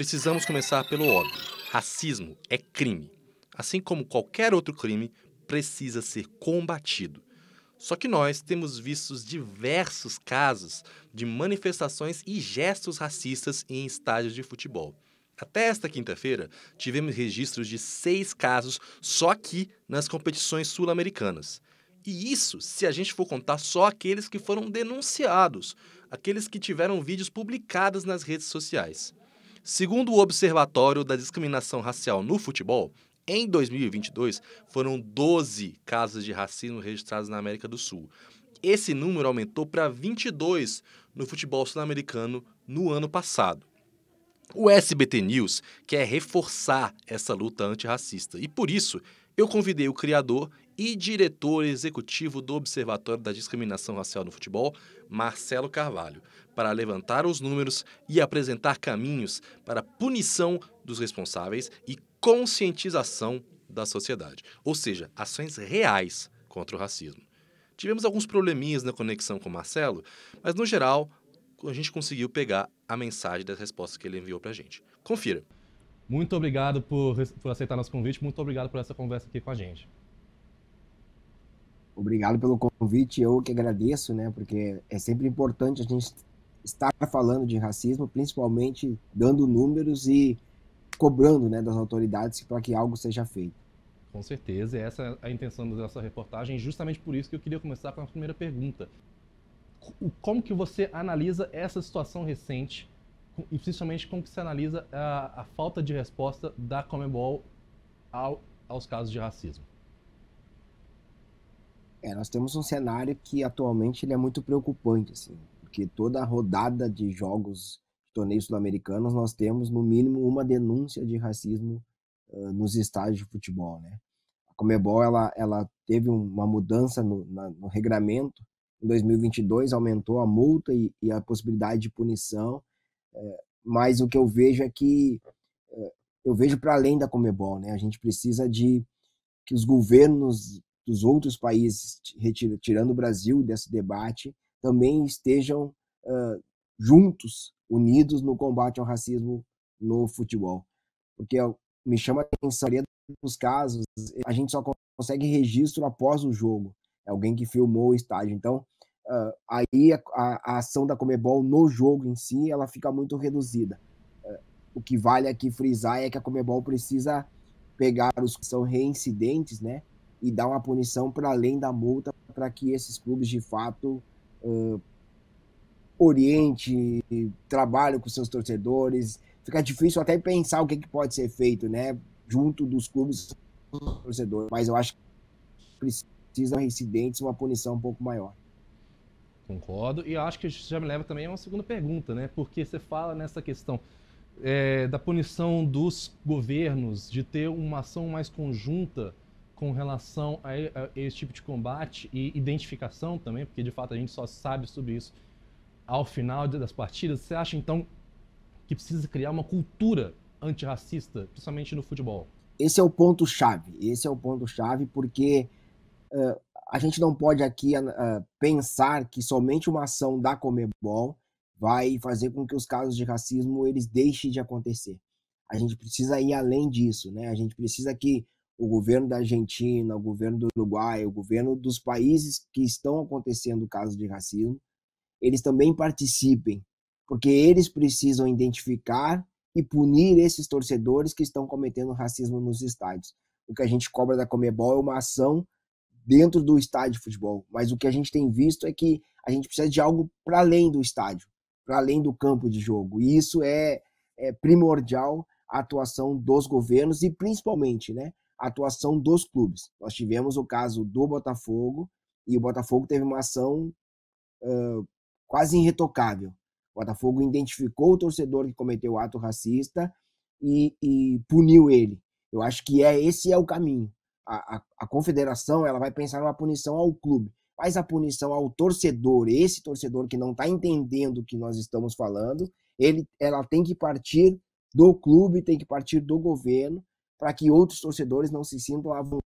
Precisamos começar pelo óbvio. Racismo é crime. Assim como qualquer outro crime, precisa ser combatido. Só que nós temos visto diversos casos de manifestações e gestos racistas em estádios de futebol. Até esta quinta-feira, tivemos registros de seis casos só aqui nas competições sul-americanas. E isso se a gente for contar só aqueles que foram denunciados, aqueles que tiveram vídeos publicados nas redes sociais. Segundo o Observatório da Discriminação Racial no Futebol, em 2022 foram 12 casos de racismo registrados na América do Sul. Esse número aumentou para 22 no futebol sul-americano no ano passado. O SBT News quer reforçar essa luta antirracista e, por isso, eu convidei o criador e diretor executivo do Observatório da Discriminação Racial no Futebol, Marcelo Carvalho, para levantar os números e apresentar caminhos para punição dos responsáveis e conscientização da sociedade, ou seja, ações reais contra o racismo. Tivemos alguns probleminhas na conexão com o Marcelo, mas no geral a gente conseguiu pegar a mensagem das respostas que ele enviou para a gente. Confira. Muito obrigado por, por aceitar nosso convite, muito obrigado por essa conversa aqui com a gente. Obrigado pelo convite, eu que agradeço, né? Porque é sempre importante a gente estar falando de racismo, principalmente dando números e cobrando, né, das autoridades para que algo seja feito. Com certeza, essa é a intenção da nossa reportagem, justamente por isso que eu queria começar com a primeira pergunta. Como que você analisa essa situação recente e principalmente como que se analisa a, a falta de resposta da Comebol ao, aos casos de racismo? É, nós temos um cenário que atualmente ele é muito preocupante, assim, porque toda rodada de jogos de torneios sul-americanos nós temos no mínimo uma denúncia de racismo uh, nos estádios de futebol, né? A Comebol ela, ela teve uma mudança no, na, no regramento em 2022 aumentou a multa e, e a possibilidade de punição, é, mas o que eu vejo é que é, eu vejo para além da Comebol, né? A gente precisa de que os governos dos outros países, tirando o Brasil desse debate, também estejam uh, juntos, unidos no combate ao racismo no futebol. Porque é me chama a atenção, dos casos, a gente só consegue registro após o jogo. É alguém que filmou o estádio. Então, uh, aí a, a, ação da Comebol no jogo em si, ela fica muito reduzida. Uh, o que vale aqui frisar é que a Comebol precisa pegar os que são reincidentes, né? e dar uma punição para além da multa para que esses clubes de fato uh, oriente, trabalhem com seus torcedores. Fica difícil até pensar o que, que pode ser feito, né? Junto dos clubes torcedores, mas eu acho que precisa incidentes uma punição um pouco maior. Concordo, e acho que já me leva também a uma segunda pergunta, né? Porque você fala nessa questão é, da punição dos governos, de ter uma ação mais conjunta com relação a, esse tipo de combate e identificação também, porque de fato a gente só sabe sobre isso ao final das partidas. Você acha então que precisa criar uma cultura antirracista, principalmente no futebol? Esse é o ponto chave. Esse é o ponto chave porque uh, a gente não pode aqui uh, pensar que somente uma ação da Comebol vai fazer com que os casos de racismo eles deixem de acontecer. A gente precisa ir além disso, né? A gente precisa que o governo da Argentina, o governo do Uruguai, o governo dos países que estão acontecendo casos de racismo, eles também participem, porque eles precisam identificar e punir esses torcedores que estão cometendo racismo nos estádios. O que a gente cobra da Comebol é uma ação dentro do estádio de futebol, mas o que a gente tem visto é que a gente precisa de algo para além do estádio, para além do campo de jogo. E isso é, é primordial a atuação dos governos e principalmente, né, a atuação dos clubes. Nós tivemos o caso do Botafogo e o Botafogo teve uma ação uh, quase irretocável. O Botafogo identificou o torcedor que cometeu o ato racista e, e puniu ele. Eu acho que é esse é o caminho. A, a, a, confederação ela vai pensar numa punição ao clube, mas a punição ao torcedor, esse torcedor que não está entendendo o que nós estamos falando, ele, ela tem que partir do clube, tem que partir do governo para que outros torcedores não se sintam à vontade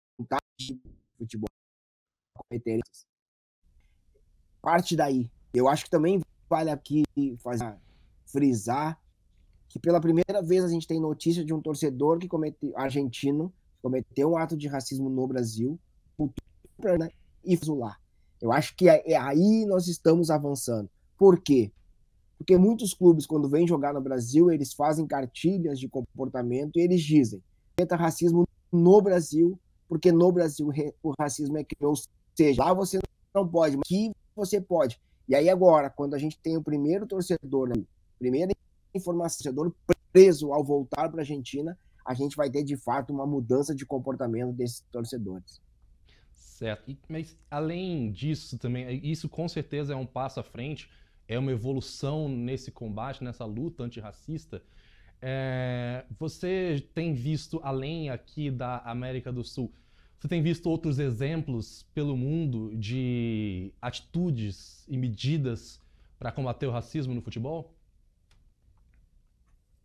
de futebol Parte daí. Eu acho que também vale aqui fazer, frisar que pela primeira vez a gente tem notícia de um torcedor que comete argentino que cometeu um ato de racismo no Brasil né, e lá. Eu acho que é, é aí nós estamos avançando. Por quê? Porque muitos clubes, quando vêm jogar no Brasil, eles fazem cartilhas de comportamento e eles dizem racismo no Brasil, porque no Brasil o racismo é crioulo, ou seja, lá você não pode, mas aqui você pode. E aí agora, quando a gente tem o primeiro torcedor, né, primeiro informação, torcedor preso ao voltar para a Argentina, a gente vai ter de fato uma mudança de comportamento desses torcedores. Certo. E, mas além disso também, isso com certeza é um passo à frente, é uma evolução nesse combate, nessa luta antirracista. É, você tem visto, além aqui da América do Sul, você tem visto outros exemplos pelo mundo de atitudes e medidas para combater o racismo no futebol?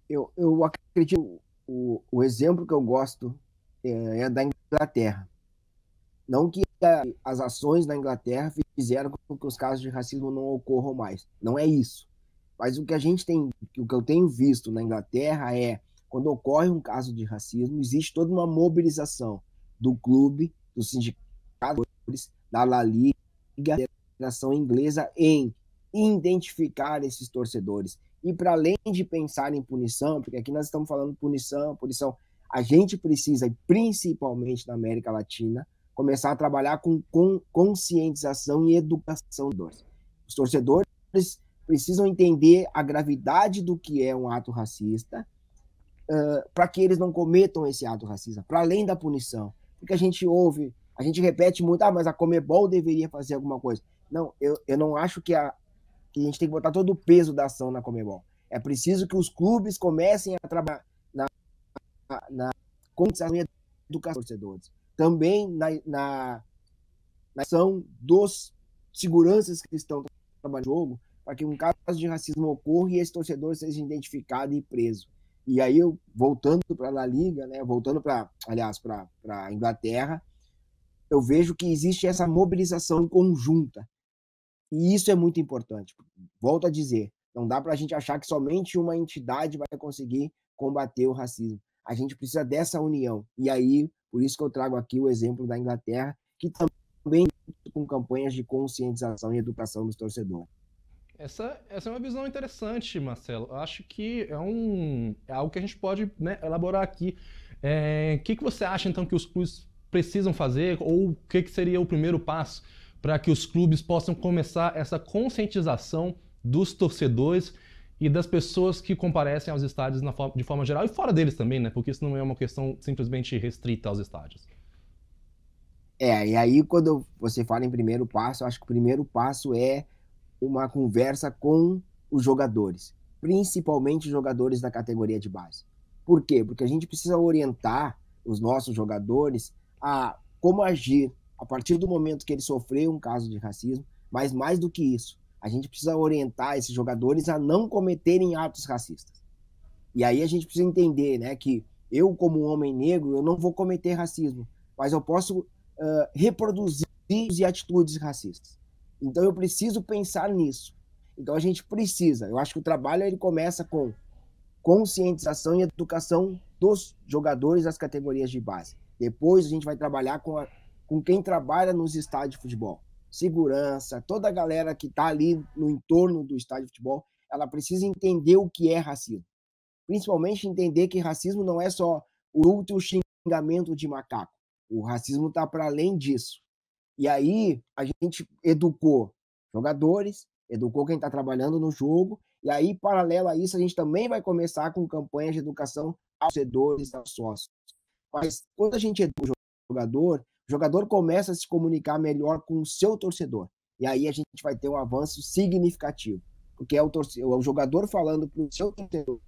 Eu, eu acredito. O, o exemplo que eu gosto é, é da Inglaterra. Não que as ações da Inglaterra fizeram com que os casos de racismo não ocorram mais. Não é isso. Mas o que a gente tem, o que eu tenho visto na Inglaterra é quando ocorre um caso de racismo, existe toda uma mobilização do clube, dos sindicatos, da La Liga, da Federação Inglesa em identificar esses torcedores. E para além de pensar em punição, porque aqui nós estamos falando punição, punição, a gente precisa, principalmente na América Latina, começar a trabalhar com, com conscientização e educação dos torcedores. Os torcedores precisam entender a gravidade do que é um ato racista, uh, para que eles não cometam esse ato racista, para além da punição. Porque a gente ouve, a gente repete muito, ah, mas a Comebol deveria fazer alguma coisa. Não, eu, eu não acho que a, que a gente tem que botar todo o peso da ação na Comebol. É preciso que os clubes comecem a trabalhar na, na, na condição educação dos torcedores. Também na, na, na ação dos seguranças que estão trabalhando no jogo, para que um caso de racismo ocorra e esse torcedor seja identificado e preso. E aí, eu, voltando para a Liga, né, voltando para, aliás, para a Inglaterra, eu vejo que existe essa mobilização conjunta. E isso é muito importante. Volto a dizer, não dá para a gente achar que somente uma entidade vai conseguir combater o racismo. A gente precisa dessa união. E aí, por isso que eu trago aqui o exemplo da Inglaterra, que também com campanhas de conscientização e educação dos torcedores. Essa, essa é uma visão interessante, Marcelo. Eu acho que é, um, é algo que a gente pode né, elaborar aqui. O é, que, que você acha, então, que os clubes precisam fazer ou o que, que seria o primeiro passo para que os clubes possam começar essa conscientização dos torcedores e das pessoas que comparecem aos estádios forma, de forma geral e fora deles também, né? Porque isso não é uma questão simplesmente restrita aos estádios. É, e aí quando você fala em primeiro passo, acho que o primeiro passo é uma conversa com os jogadores, principalmente jogadores da categoria de base. Por quê? Porque a gente precisa orientar os nossos jogadores a como agir a partir do momento que ele sofreu um caso de racismo, mas mais do que isso, a gente precisa orientar esses jogadores a não cometerem atos racistas. E aí a gente precisa entender, né, que eu como homem negro, eu não vou cometer racismo, mas eu posso uh, reproduzir atitudes racistas. Então eu preciso pensar nisso. Então a gente precisa. Eu acho que o trabalho ele começa com conscientização e educação dos jogadores das categorias de base. Depois a gente vai trabalhar com, a, com quem trabalha nos estádios de futebol. Segurança, toda a galera que está ali no entorno do estádio de futebol, ela precisa entender o que é racismo. Principalmente entender que racismo não é só o último xingamento de macaco. O racismo está para além disso. E aí a gente educou jogadores, educou quem está trabalhando no jogo, e aí, paralelo a isso, a gente também vai começar com campanhas de educação aos torcedores, aos sócios. Mas quando a gente educa o jogador, o jogador começa a se comunicar melhor com o seu torcedor. E aí a gente vai ter um avanço significativo. Porque é o, torcedor, é o jogador falando para o seu torcedor.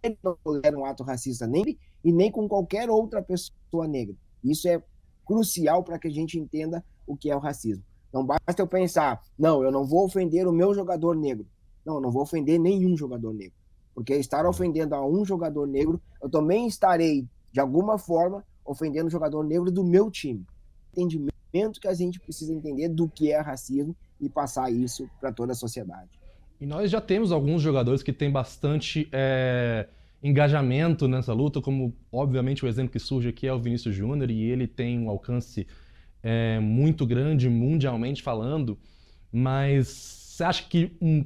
Ele não tolera um ato racista nem e nem com qualquer outra pessoa negra. Isso é crucial para que a gente entenda o que é o racismo. Não basta eu pensar, não, eu não vou ofender o meu jogador negro. Não, eu não vou ofender nenhum jogador negro. Porque estar ofendendo a um jogador negro, eu também estarei, de alguma forma, ofendendo o jogador negro do meu time. Entendimento que a gente precisa entender do que é racismo e passar isso para toda a sociedade. E nós já temos alguns jogadores que têm bastante é, engajamento nessa luta, como obviamente o exemplo que surge aqui é o Vinícius Júnior, e ele tem um alcance é, muito grande mundialmente falando, mas você acha que um,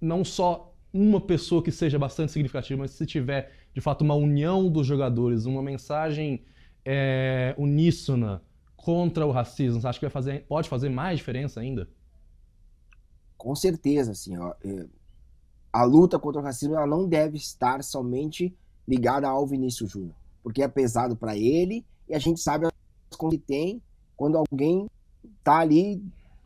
não só uma pessoa que seja bastante significativa, mas se tiver de fato uma união dos jogadores, uma mensagem é, uníssona contra o racismo, você acha que vai fazer, pode fazer mais diferença ainda? Com certeza, assim, ó, é, a luta contra o racismo ela não deve estar somente ligada ao Vinícius Júnior, porque é pesado para ele e a gente sabe as que tem quando alguém tá ali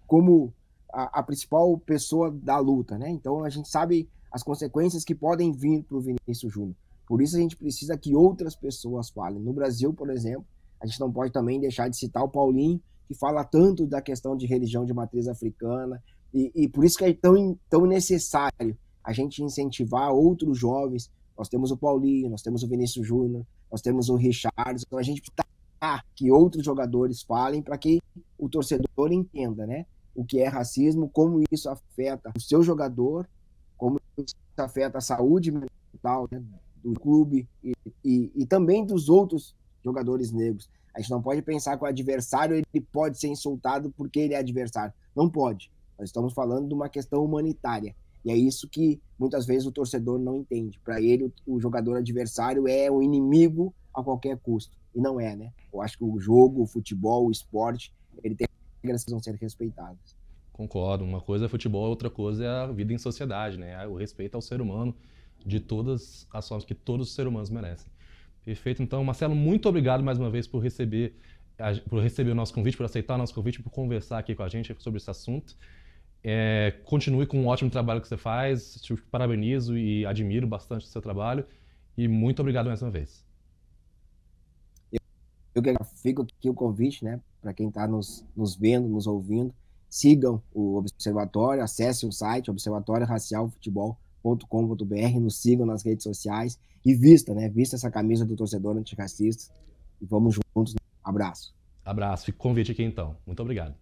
como a, a, principal pessoa da luta, né? Então a gente sabe as consequências que podem vir para o Vinícius Júnior. Por isso a gente precisa que outras pessoas falem. No Brasil, por exemplo, a gente não pode também deixar de citar o Paulinho, que fala tanto da questão de religião de matriz africana, e, e por isso que é tão, tão necessário a gente incentivar outros jovens. Nós temos o Paulinho, nós temos o Vinícius Júnior, nós temos o Richard, então a gente está que outros jogadores falem, para que o torcedor entenda, né? O que é racismo, como isso afeta o seu jogador, como isso afeta a saúde mental né, do clube e, e, e também dos outros jogadores negros. A gente não pode pensar que o adversário ele pode ser insultado porque ele é adversário. Não pode. Nós estamos falando de uma questão humanitária. E é isso que muitas vezes o torcedor não entende. Para ele, o jogador adversário é o inimigo a qualquer custo e não é, né? Eu acho que o jogo, o futebol, o esporte, ele tem regras que vão ser respeitadas. Concordo. Uma coisa é futebol, outra coisa é a vida em sociedade, né? O respeito ao ser humano de todas as formas que todos os seres humanos merecem. Perfeito. Então, Marcelo, muito obrigado mais uma vez por receber, por receber o nosso convite, por aceitar o nosso convite, por conversar aqui com a gente sobre esse assunto. É, continue com o um ótimo trabalho que você faz, te parabenizo e admiro bastante o seu trabalho. E muito obrigado mais uma vez. Eu que fico aqui o convite, né, para quem está nos, nos vendo, nos ouvindo, sigam o Observatório, acesse o site observatorioracialfutebol.com.br, nos sigam nas redes sociais e vista, né, vista essa camisa do torcedor antirracista e vamos juntos. Né. Abraço. Abraço, fico convite aqui então. Muito obrigado.